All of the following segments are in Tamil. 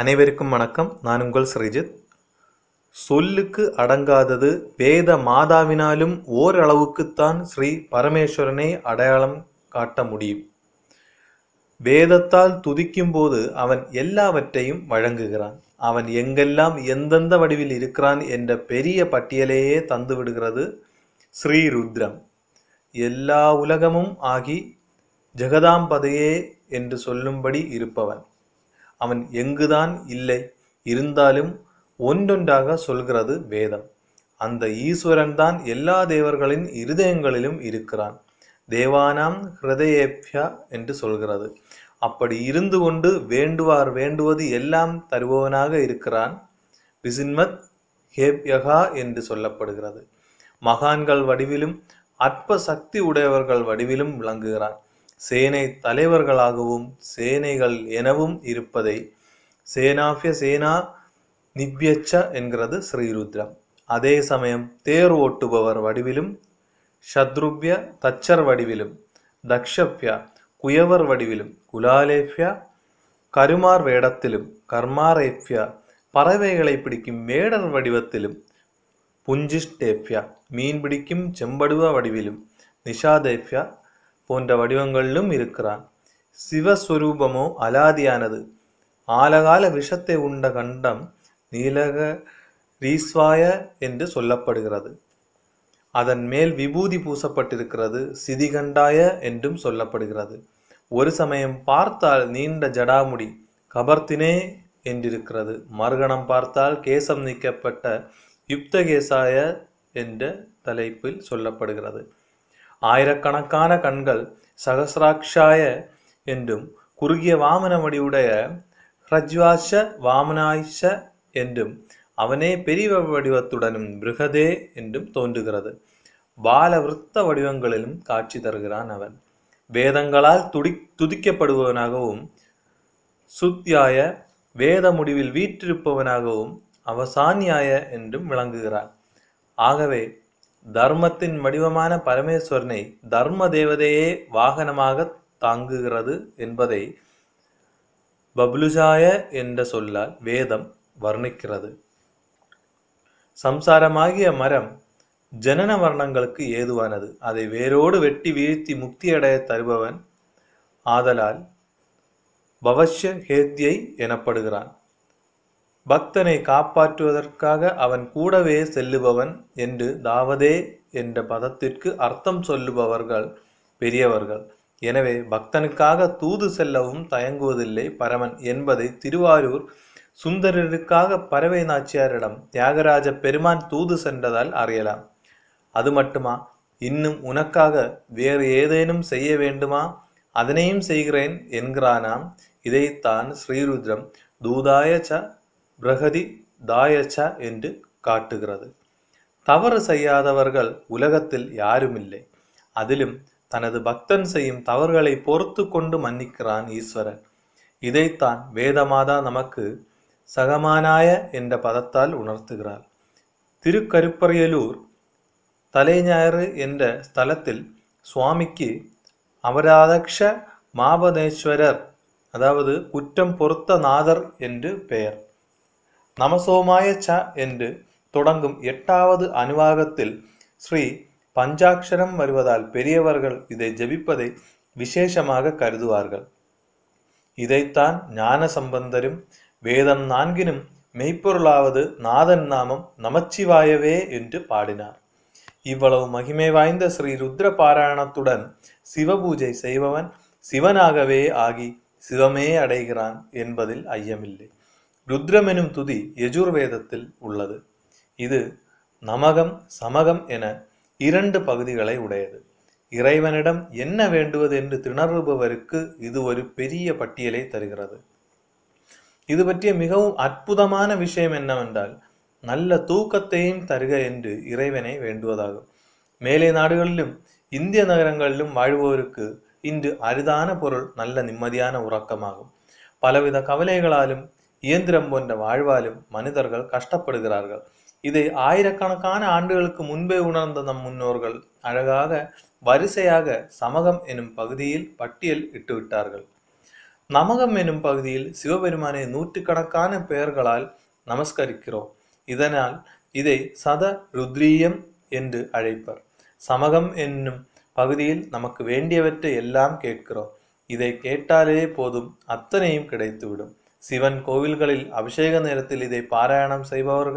அனைவருக்கும் வணக்கம் நான் உங்கள் ஸ்ரீஜித் சொல்லுக்கு அடங்காதது வேத மாதாவினாலும் ஓரளவுக்குத்தான் ஸ்ரீ பரமேஸ்வரனை அடையாளம் காட்ட முடியும் வேதத்தால் துதிக்கும் போது அவன் எல்லாவற்றையும் வழங்குகிறான் அவன் எங்கெல்லாம் எந்தெந்த வடிவில் இருக்கிறான் என்ற பெரிய பட்டியலையே தந்துவிடுகிறது ஸ்ரீ ருத்ரம் எல்லா உலகமும் ஆகி ஜெகதாம்பதையே என்று சொல்லும்படி இருப்பவன் அவன் எங்குதான் இல்லை இருந்தாலும் ஒன்றொன்றாக சொல்கிறது வேதம் அந்த ஈஸ்வரன் தான் எல்லா தேவர்களின் இருதயங்களிலும் இருக்கிறான் தேவானாம் ஹிருதயேப்யா என்று சொல்கிறது அப்படி இருந்து கொண்டு வேண்டுவார் வேண்டுவது எல்லாம் தருபவனாக இருக்கிறான் விசின்மத் ஹேப்யகா என்று சொல்லப்படுகிறது மகான்கள் வடிவிலும் அற்ப சக்தி உடையவர்கள் வடிவிலும் விளங்குகிறான் சேனை தலைவர்களாகவும் சேனைகள் எனவும் இருப்பதை சேனாஃபிய சேனா நிவ்யச்ச என்கிறது ஸ்ரீருத்ரம் அதே சமயம் தேர் ஓட்டுபவர் வடிவிலும் ஷத்ருபிய தச்சர் வடிவிலும் தக்ஷப்யா குயவர் வடிவிலும் குலாலேப்யா கருமார் வேடத்திலும் கர்மாரேப்யா பறவைகளை பிடிக்கும் மேடர் வடிவத்திலும் புஞ்சிஷ்டேப்யா மீன் பிடிக்கும் செம்படுவ வடிவிலும் நிஷாதேப்யா போன்ற வடிவங்களிலும் இருக்கிறான் சிவஸ்வரூபமோ அலாதியானது ஆலகால விஷத்தை உண்ட கண்டம் நீலக ரீஸ்வாய என்று சொல்லப்படுகிறது அதன் மேல் விபூதி பூசப்பட்டிருக்கிறது சிதிகண்டாய என்றும் சொல்லப்படுகிறது ஒரு சமயம் பார்த்தால் நீண்ட ஜடாமுடி கபர்த்தினே என்றிருக்கிறது மறுகணம் பார்த்தால் கேசம் நீக்கப்பட்ட யுப்தகேசாய என்ற தலைப்பில் சொல்லப்படுகிறது ஆயிரக்கணக்கான கண்கள் சகசிராட்சாய என்றும் குறுகிய வாமனமடியுடைய ஹ்ரஜ்வாச வாமனாய்ச என்றும் அவனே பெரிய வடிவத்துடனும் பிருகதே என்றும் தோன்றுகிறது பாலவிருத்த வடிவங்களிலும் காட்சி தருகிறான் அவன் வேதங்களால் துடி துதிக்கப்படுபவனாகவும் சுத்தியாய வேத முடிவில் வீற்றிருப்பவனாகவும் அவசானியாய என்றும் விளங்குகிறார் ஆகவே தர்மத்தின் வடிவமான பரமேஸ்வரனை தர்ம தேவதையே வாகனமாக தாங்குகிறது என்பதை பப்லுஜாய என்ற சொல்லால் வேதம் வர்ணிக்கிறது சம்சாரமாகிய மரம் ஜனன வர்ணங்களுக்கு ஏதுவானது அதை வேரோடு வெட்டி வீழ்த்தி முக்தியடைய தருபவன் ஆதலால் பவஷ்ய ஹேத்தியை எனப்படுகிறான் பக்தனை காப்பாற்றுவதற்காக அவன் கூடவே செல்லுபவன் என்று தாவதே என்ற பதத்திற்கு அர்த்தம் சொல்லுபவர்கள் பெரியவர்கள் எனவே பக்தனுக்காக தூது செல்லவும் தயங்குவதில்லை பரமன் என்பதை திருவாரூர் சுந்தரருக்காக பறவை நாச்சியாரிடம் தியாகராஜ பெருமான் தூது சென்றதால் அறியலாம் அது மட்டுமா இன்னும் உனக்காக வேறு ஏதேனும் செய்ய வேண்டுமா அதனையும் செய்கிறேன் என்கிறானாம் இதைத்தான் ஸ்ரீருத்ரம் தூதாய ச பிரகதி தாயச்சா என்று காட்டுகிறது தவறு செய்யாதவர்கள் உலகத்தில் யாருமில்லை அதிலும் தனது பக்தன் செய்யும் தவறுகளை பொறுத்து கொண்டு மன்னிக்கிறான் ஈஸ்வரன் இதைத்தான் வேதமாதா நமக்கு சகமானாய என்ற பதத்தால் உணர்த்துகிறார் திருக்கருப்பரையலூர் தலைஞாயிறு என்ற ஸ்தலத்தில் சுவாமிக்கு அவராதக்ஷ மாபதேஸ்வரர் அதாவது குற்றம் பொறுத்த நாதர் என்று பெயர் நமசோமாய ச என்று தொடங்கும் எட்டாவது அனுவாகத்தில் ஸ்ரீ பஞ்சாட்சரம் வருவதால் பெரியவர்கள் இதை ஜபிப்பதை விசேஷமாக கருதுவார்கள் இதைத்தான் ஞான சம்பந்தரும் வேதம் நான்கினும் மெய்ப்பொருளாவது நாதன் நாமம் நமச்சிவாயவே என்று பாடினார் இவ்வளவு மகிமை வாய்ந்த ஸ்ரீ ருத்ர பாராயணத்துடன் சிவபூஜை செய்பவன் சிவனாகவே ஆகி சிவமே அடைகிறான் என்பதில் ஐயமில்லை ருத்ரமெனும் துதி யஜுர்வேதத்தில் உள்ளது இது நமகம் சமகம் என இரண்டு பகுதிகளை உடையது இறைவனிடம் என்ன வேண்டுவது என்று திணறுபவருக்கு இது ஒரு பெரிய பட்டியலை தருகிறது இது பற்றிய மிகவும் அற்புதமான விஷயம் என்னவென்றால் நல்ல தூக்கத்தையும் தருக என்று இறைவனை வேண்டுவதாகும் மேலே நாடுகளிலும் இந்திய நகரங்களிலும் வாழ்வோருக்கு இன்று அரிதான பொருள் நல்ல நிம்மதியான உறக்கமாகும் பலவித கவலைகளாலும் இயந்திரம் போன்ற வாழ்வாலும் மனிதர்கள் கஷ்டப்படுகிறார்கள் இதை ஆயிரக்கணக்கான ஆண்டுகளுக்கு முன்பே உணர்ந்த நம் முன்னோர்கள் அழகாக வரிசையாக சமகம் எனும் பகுதியில் பட்டியல் இட்டுவிட்டார்கள் நமகம் எனும் பகுதியில் சிவபெருமானை நூற்றுக்கணக்கான பெயர்களால் நமஸ்கரிக்கிறோம் இதனால் இதை சத ருத்ரீயம் என்று அழைப்பர் சமகம் என்னும் பகுதியில் நமக்கு வேண்டியவற்றை எல்லாம் கேட்கிறோம் இதை கேட்டாலே போதும் அத்தனையும் கிடைத்துவிடும் ശിവൻ കോവിലുകളിൽ അഭിഷേക നേരത്തിൽ ഇதை പാരായണം ചെയ്പവർ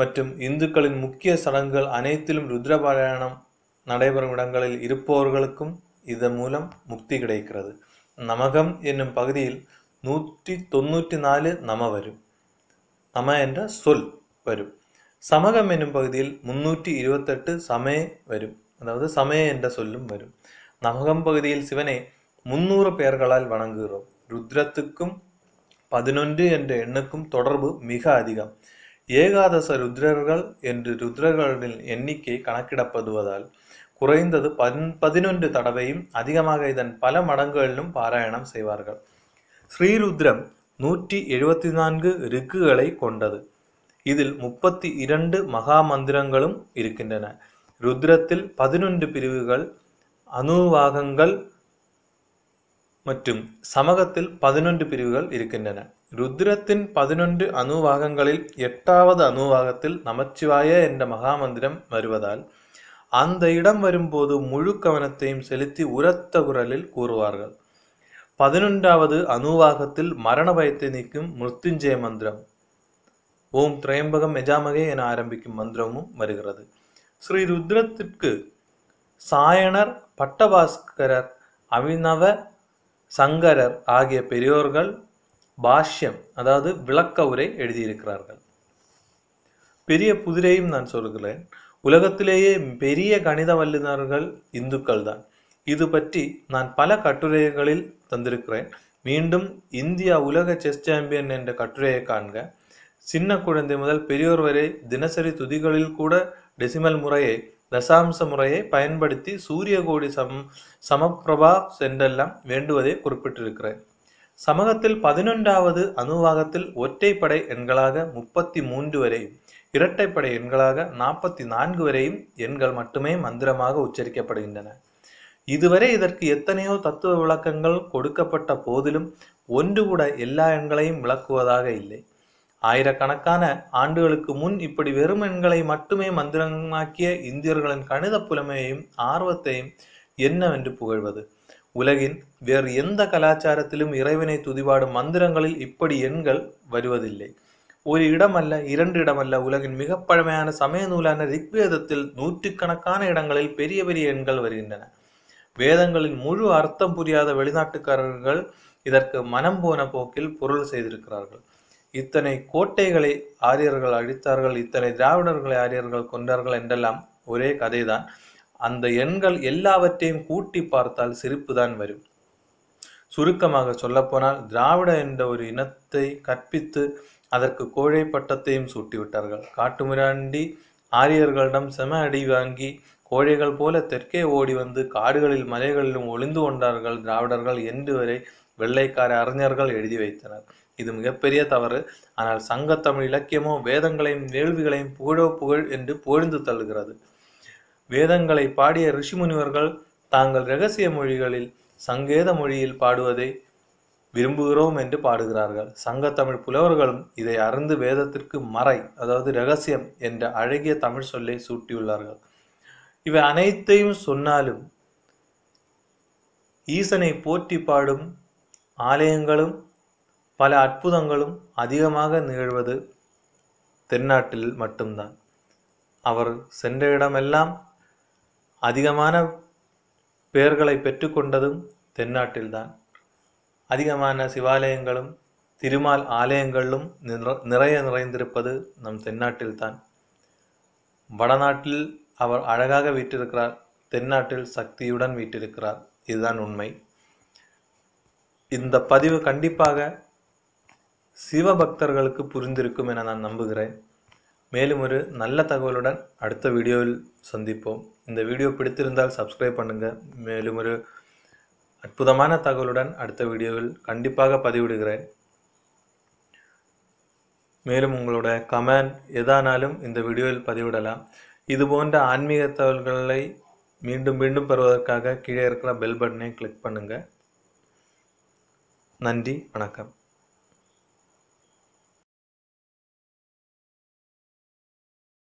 மற்றும் இந்துக்களின் முக்கிய சடங்குகள் அனைத்திலும் ருத்ரபாராயணம் நடைபெறும் இடங்களில் இருப்பவர்களுக்கும் இதன் மூலம் முக்தி கிடைக்கிறது நமகம் என்னும் பகுதியில் நூற்றி தொண்ணூற்றி நாலு நம வரும் நம என்ற சொல் வரும் சமகம் என்னும் பகுதியில் முன்னூற்றி இருபத்தெட்டு சமே வரும் அதாவது சமய என்ற சொல்லும் வரும் நமகம் பகுதியில் சிவனை முன்னூறு பெயர்களால் வணங்குகிறோம் ருத்ரத்துக்கும் பதினொன்று என்ற எண்ணுக்கும் தொடர்பு மிக அதிகம் ஏகாதச ருத்ரர்கள் என்று ருத்ரர்களின் எண்ணிக்கை கணக்கிடப்படுவதால் குறைந்தது பன் பதினொன்று தடவையும் அதிகமாக இதன் பல மடங்குகளிலும் பாராயணம் செய்வார்கள் ஸ்ரீருத்ரம் நூற்றி எழுபத்தி நான்கு ரிக்குகளை கொண்டது இதில் முப்பத்தி இரண்டு மகா மந்திரங்களும் இருக்கின்றன ருத்ரத்தில் பதினொன்று பிரிவுகள் அணுவாகங்கள் மற்றும் சமகத்தில் பதினொன்று பிரிவுகள் இருக்கின்றன ருத்ரத்தின் பதினொன்று அணுவாகங்களில் எட்டாவது அணுவாகத்தில் நமச்சிவாய என்ற மகாமந்திரம் வருவதால் அந்த இடம் வரும்போது முழு கவனத்தையும் செலுத்தி உரத்த குரலில் கூறுவார்கள் பதினொன்றாவது அணுவாகத்தில் மரண பயத்தை நீக்கும் மிருத்துஞ்சய மந்திரம் ஓம் திரையம்பகம் எஜாமகே என ஆரம்பிக்கும் மந்திரமும் வருகிறது ஸ்ரீ ருத்ரத்திற்கு சாயனர் பட்டபாஸ்கரர் அவினவ சங்கரர் ஆகிய பெரியோர்கள் பாஷ்யம் அதாவது விளக்க உரை எழுதியிருக்கிறார்கள் பெரிய புதிரையும் நான் சொல்கிறேன் உலகத்திலேயே பெரிய கணித வல்லுநர்கள் இந்துக்கள் தான் இது பற்றி நான் பல கட்டுரைகளில் தந்திருக்கிறேன் மீண்டும் இந்தியா உலக செஸ் சாம்பியன் என்ற கட்டுரையை காண்க சின்ன குழந்தை முதல் பெரியோர் வரை தினசரி துதிகளில் கூட டெசிமல் முறையை தசாம்ச முறையை பயன்படுத்தி சூரிய கோடி சம் சமப்பிரபா சென்றெல்லாம் வேண்டுவதை குறிப்பிட்டிருக்கிறேன் சமகத்தில் பதினொன்றாவது அணுவாகத்தில் ஒற்றைப்படை எண்களாக முப்பத்தி மூன்று வரையும் இரட்டைப்படை எண்களாக நாற்பத்தி நான்கு வரையும் எண்கள் மட்டுமே மந்திரமாக உச்சரிக்கப்படுகின்றன இதுவரை இதற்கு எத்தனையோ தத்துவ விளக்கங்கள் கொடுக்கப்பட்ட போதிலும் ஒன்று கூட எல்லா எண்களையும் விளக்குவதாக இல்லை ஆயிரக்கணக்கான ஆண்டுகளுக்கு முன் இப்படி வெறும் எண்களை மட்டுமே மந்திரமாக்கிய இந்தியர்களின் கணித புலமையையும் ஆர்வத்தையும் என்னவென்று புகழ்வது உலகின் வேறு எந்த கலாச்சாரத்திலும் இறைவனை துதிபாடும் மந்திரங்களில் இப்படி எண்கள் வருவதில்லை ஒரு இடமல்ல இரண்டு இடமல்ல உலகின் மிக பழமையான சமய நூலான ரிக்வேதத்தில் நூற்றுக்கணக்கான இடங்களில் பெரிய பெரிய எண்கள் வருகின்றன வேதங்களின் முழு அர்த்தம் புரியாத வெளிநாட்டுக்காரர்கள் இதற்கு மனம் போன போக்கில் பொருள் செய்திருக்கிறார்கள் இத்தனை கோட்டைகளை ஆரியர்கள் அழித்தார்கள் இத்தனை திராவிடர்களை ஆரியர்கள் கொண்டார்கள் என்றெல்லாம் ஒரே கதைதான் அந்த எண்கள் எல்லாவற்றையும் கூட்டி பார்த்தால் சிரிப்பு தான் வரும் சுருக்கமாக சொல்லப்போனால் திராவிட என்ற ஒரு இனத்தை கற்பித்து அதற்கு கோழை பட்டத்தையும் சூட்டிவிட்டார்கள் காட்டுமிராண்டி ஆரியர்களிடம் செம அடி வாங்கி கோழைகள் போல தெற்கே ஓடி வந்து காடுகளில் மலைகளிலும் ஒளிந்து கொண்டார்கள் திராவிடர்கள் என்று வரை வெள்ளைக்கார அறிஞர்கள் எழுதி வைத்தனர் இது மிகப்பெரிய தவறு ஆனால் சங்கத்தமிழ் இலக்கியமோ வேதங்களையும் வேள்விகளையும் புகழோ புகழ் என்று புகழ்ந்து தள்ளுகிறது வேதங்களை பாடிய முனிவர்கள் தாங்கள் ரகசிய மொழிகளில் சங்கேத மொழியில் பாடுவதை விரும்புகிறோம் என்று பாடுகிறார்கள் சங்கத்தமிழ் புலவர்களும் இதை அறிந்து வேதத்திற்கு மறை அதாவது ரகசியம் என்ற அழகிய தமிழ் சொல்லை சூட்டியுள்ளார்கள் இவை அனைத்தையும் சொன்னாலும் ஈசனை போற்றி பாடும் ஆலயங்களும் பல அற்புதங்களும் அதிகமாக நிகழ்வது தென்னாட்டில் மட்டும்தான் அவர் சென்ற இடமெல்லாம் அதிகமான பெயர்களை பெற்றுக்கொண்டதும் தென்னாட்டில்தான் அதிகமான சிவாலயங்களும் திருமால் ஆலயங்களும் நிறைய நிறைந்திருப்பது நம் தென்னாட்டில்தான் வடநாட்டில் அவர் அழகாக வீட்டிருக்கிறார் தென்னாட்டில் சக்தியுடன் வீட்டிருக்கிறார் இதுதான் உண்மை இந்த பதிவு கண்டிப்பாக சிவபக்தர்களுக்கு புரிந்திருக்கும் என நான் நம்புகிறேன் மேலும் ஒரு நல்ல தகவலுடன் அடுத்த வீடியோவில் சந்திப்போம் இந்த வீடியோ பிடித்திருந்தால் சப்ஸ்கிரைப் பண்ணுங்கள் மேலும் ஒரு அற்புதமான தகவலுடன் அடுத்த வீடியோவில் கண்டிப்பாக பதிவிடுகிறேன் மேலும் உங்களோட கமெண்ட் எதானாலும் இந்த வீடியோவில் பதிவிடலாம் இது போன்ற ஆன்மீக தகவல்களை மீண்டும் மீண்டும் பெறுவதற்காக கீழே இருக்கிற பெல் பட்டனை கிளிக் பண்ணுங்கள் நன்றி வணக்கம்